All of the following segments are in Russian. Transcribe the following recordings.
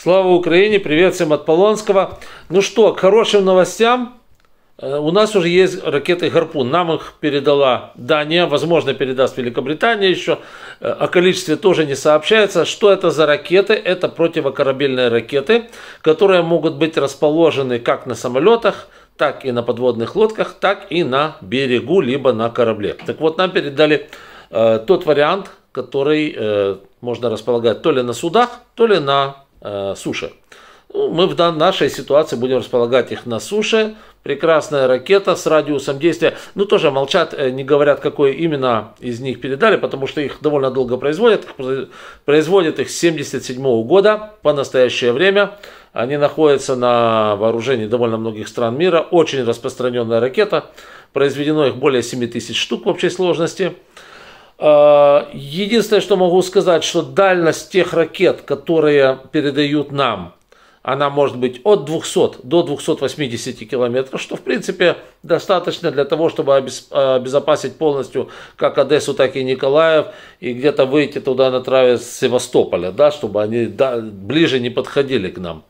Слава Украине, привет всем от Полонского. Ну что, к хорошим новостям. Э, у нас уже есть ракеты «Гарпун». Нам их передала Дания, возможно, передаст Великобритания еще. Э, о количестве тоже не сообщается. Что это за ракеты? Это противокорабельные ракеты, которые могут быть расположены как на самолетах, так и на подводных лодках, так и на берегу, либо на корабле. Так вот, нам передали э, тот вариант, который э, можно располагать то ли на судах, то ли на э, суше. Ну, мы в нашей ситуации будем располагать их на суше. Прекрасная ракета с радиусом действия. Ну, тоже молчат, э, не говорят, какой именно из них передали, потому что их довольно долго производят. Производят их с 1977 года по настоящее время. Они находятся на вооружении довольно многих стран мира. Очень распространенная ракета. Произведено их более 7000 штук в общей сложности. Э, единственное, что могу сказать, что дальность тех ракет, которые передают нам, она может быть от 200 до 280 километров, что в принципе достаточно для того, чтобы э, обезопасить полностью как Одессу, так и Николаев, и где-то выйти туда на траве Севастополя, да, чтобы они ближе не подходили к нам.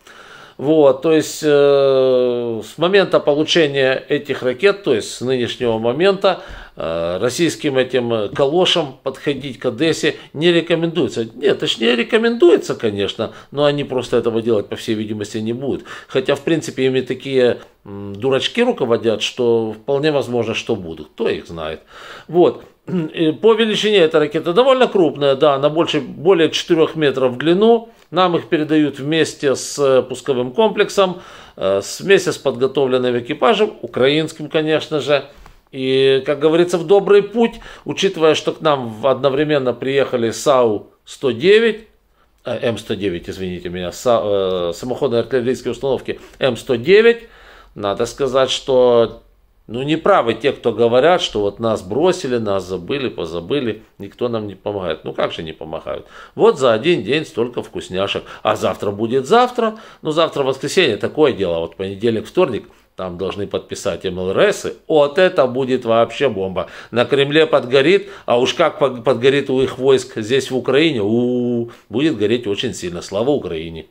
Вот, то есть э, с момента получения этих ракет, то есть с нынешнего момента, Э, российским этим э, калошам подходить к Одессе не рекомендуется. Нет, точнее рекомендуется, конечно, но они просто этого делать, по всей видимости, не будут. Хотя, в принципе, ими такие дурачки руководят, что вполне возможно, что будут. Кто их знает. Вот. По величине эта ракета довольно крупная, да, она больше, более 4 метров в длину. Нам их передают вместе с э, пусковым комплексом, вместе с подготовленным экипажем, украинским, конечно же. И, как говорится, в добрый путь, учитывая, что к нам одновременно приехали САУ-109, э, М109, извините меня, э, самоходные артиллерийские установки М109, надо сказать, что ну не правы те, кто говорят, что вот нас бросили, нас забыли, позабыли, никто нам не помогает. Ну как же не помогают? Вот за один день столько вкусняшек, а завтра будет завтра, ну завтра воскресенье, такое дело, вот понедельник, вторник, там должны подписать МЛРСы. Вот это будет вообще бомба. На Кремле подгорит, а уж как подгорит у их войск здесь в Украине, у -у -у, будет гореть очень сильно. Слава Украине!